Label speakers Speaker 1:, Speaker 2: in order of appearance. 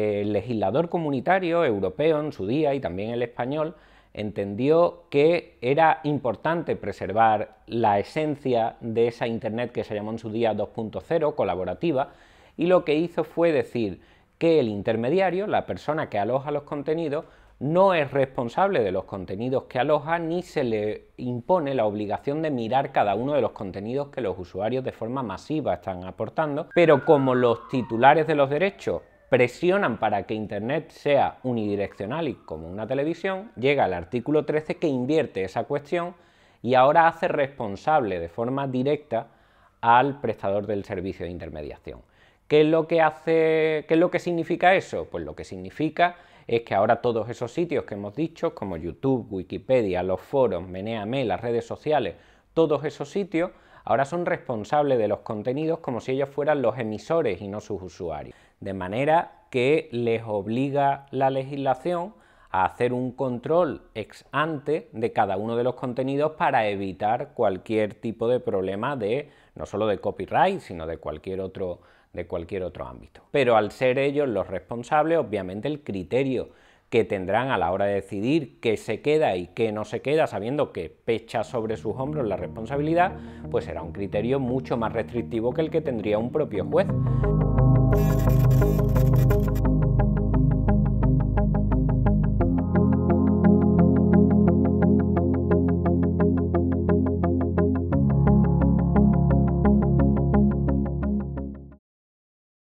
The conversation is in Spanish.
Speaker 1: El legislador comunitario europeo en su día y también el español entendió que era importante preservar la esencia de esa Internet que se llamó en su día 2.0, colaborativa, y lo que hizo fue decir que el intermediario, la persona que aloja los contenidos, no es responsable de los contenidos que aloja ni se le impone la obligación de mirar cada uno de los contenidos que los usuarios de forma masiva están aportando, pero como los titulares de los derechos presionan para que Internet sea unidireccional y como una televisión, llega el artículo 13 que invierte esa cuestión y ahora hace responsable de forma directa al prestador del servicio de intermediación. ¿Qué es lo que qué es lo que significa eso? Pues lo que significa es que ahora todos esos sitios que hemos dicho, como YouTube, Wikipedia, los foros, Meneame, las redes sociales, todos esos sitios ahora son responsables de los contenidos como si ellos fueran los emisores y no sus usuarios. De manera que les obliga la legislación a hacer un control ex ante de cada uno de los contenidos para evitar cualquier tipo de problema de no solo de copyright, sino de cualquier otro de cualquier otro ámbito. Pero al ser ellos los responsables, obviamente el criterio que tendrán a la hora de decidir qué se queda y qué no se queda, sabiendo que pecha sobre sus hombros la responsabilidad, pues será un criterio mucho más restrictivo que el que tendría un propio juez.